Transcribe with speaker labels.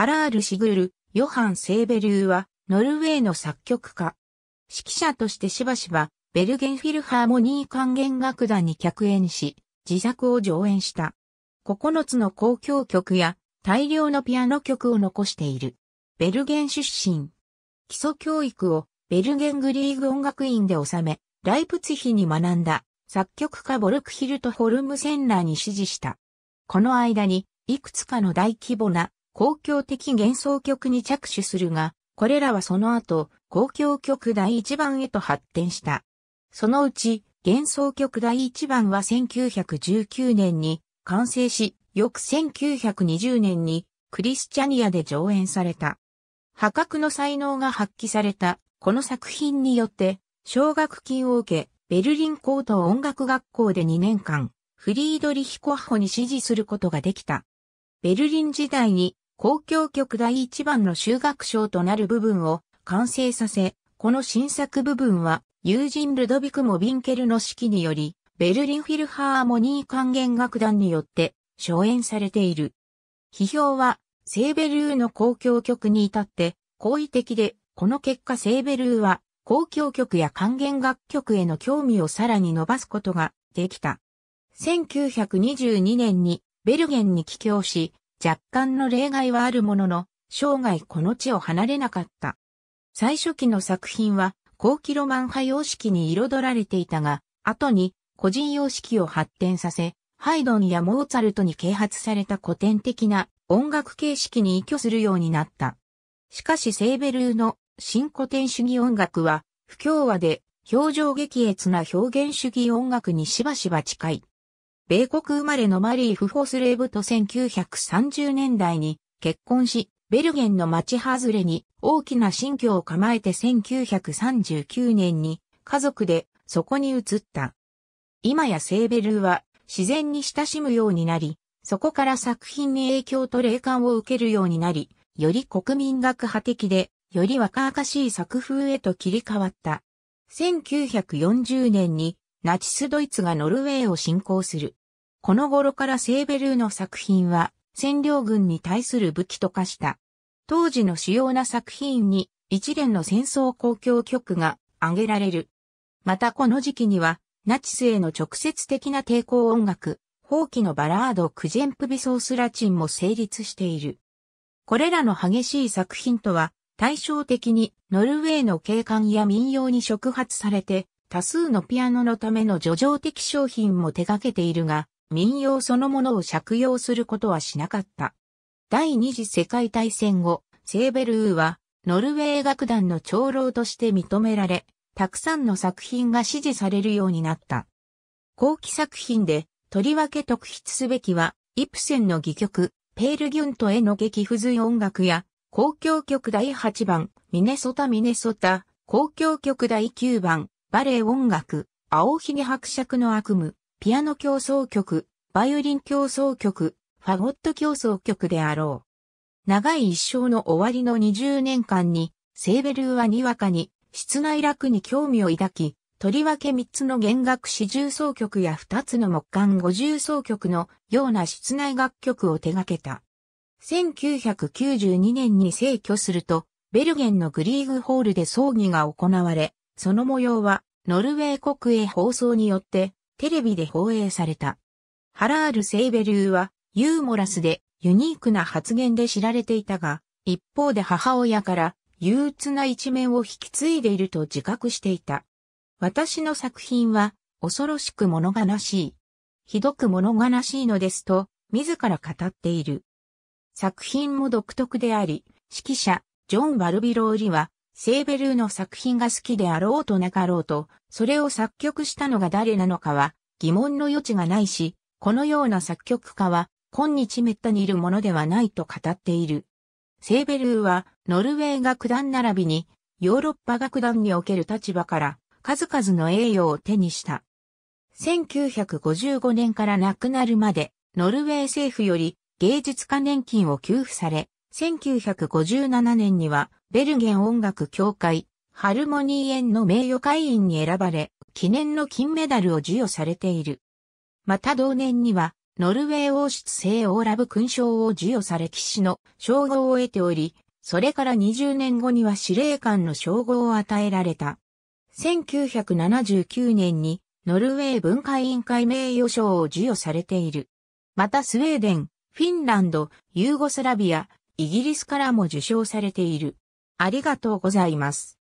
Speaker 1: ハラール・シグル、ヨハン・セーベリューは、ノルウェーの作曲家。指揮者としてしばしば、ベルゲンフィルハーモニー管弦楽団に客演し、自作を上演した。9つの交響曲や大量のピアノ曲を残している。ベルゲン出身。基礎教育をベルゲングリーグ音楽院で収め、ライプツヒに学んだ作曲家ボルクヒルト・ホルムセンラーに指示した。この間に、いくつかの大規模な公共的幻想曲に着手するが、これらはその後、公共曲第1番へと発展した。そのうち、幻想曲第1番は1919年に完成し、翌1920年にクリスチャニアで上演された。破格の才能が発揮された、この作品によって、奨学金を受け、ベルリン高等音楽学校で2年間、フリードリヒコッホに支持することができた。ベルリン時代に公共曲第一番の修学賞となる部分を完成させ、この新作部分は、友人ルドビク・モビンケルの指揮により、ベルリン・フィルハーモニー管弦楽団によって、初演されている。批評は、セーベルーの公共曲に至って、好意的で、この結果セーベルーは、公共曲や管弦楽曲への興味をさらに伸ばすことができた。1922年にベルゲンに帰郷し、若干の例外はあるものの、生涯この地を離れなかった。最初期の作品は、後期ロマン派様式に彩られていたが、後に個人様式を発展させ、ハイドンやモーツァルトに啓発された古典的な音楽形式に依拠するようになった。しかしセーベルーの新古典主義音楽は、不協和で表情激越な表現主義音楽にしばしば近い。米国生まれのマリー・フホォスレーブと1930年代に結婚し、ベルゲンの町外れに大きな新居を構えて1939年に家族でそこに移った。今やセーベルは自然に親しむようになり、そこから作品に影響と霊感を受けるようになり、より国民学派的で、より若々しい作風へと切り替わった。1940年にナチスドイツがノルウェーを侵攻する。この頃からセーベルーの作品は占領軍に対する武器と化した。当時の主要な作品に一連の戦争公共曲が挙げられる。またこの時期にはナチスへの直接的な抵抗音楽、放棄のバラードクジェンプビソースラチンも成立している。これらの激しい作品とは対照的にノルウェーの景観や民謡に触発されて多数のピアノのための叙情的商品も手掛けているが、民謡そのものを借用することはしなかった。第二次世界大戦後、セーベルーは、ノルウェー楽団の長老として認められ、たくさんの作品が支持されるようになった。後期作品で、とりわけ特筆すべきは、イプセンの戯曲、ペールギュントへの激不随音楽や、公共曲第8番、ミネソタ・ミネソタ、公共曲第9番、バレエ音楽、青髭伯爵の悪夢、ピアノ競争曲、バイオリン競争曲、ファゴット競争曲であろう。長い一生の終わりの20年間に、セーベルーはにわかに、室内楽に興味を抱き、とりわけ3つの弦楽四重奏曲や2つの木管五重奏曲のような室内楽曲を手掛けた。1992年に逝去すると、ベルゲンのグリーグホールで葬儀が行われ、その模様はノルウェー国営放送によってテレビで放映された。ハラール・セイベルーはユーモラスでユニークな発言で知られていたが、一方で母親から憂鬱な一面を引き継いでいると自覚していた。私の作品は恐ろしく物悲しい。ひどく物悲しいのですと、自ら語っている。作品も独特であり、指揮者、ジョン・バルビローリは、セーベルーの作品が好きであろうとなかろうと、それを作曲したのが誰なのかは疑問の余地がないし、このような作曲家は今日滅多にいるものではないと語っている。セーベルーはノルウェー楽団並びにヨーロッパ楽団における立場から数々の栄誉を手にした。1955年から亡くなるまでノルウェー政府より芸術家年金を給付され、1957年には、ベルゲン音楽協会、ハルモニー園の名誉会員に選ばれ、記念の金メダルを授与されている。また同年には、ノルウェー王室聖オーラブ勲章を授与され騎士の称号を得ており、それから20年後には司令官の称号を与えられた。1979年にノルウェー文化委員会名誉賞を授与されている。またスウェーデン、フィンランド、ユーゴスラビア、イギリスからも受賞されている。ありがとうございます。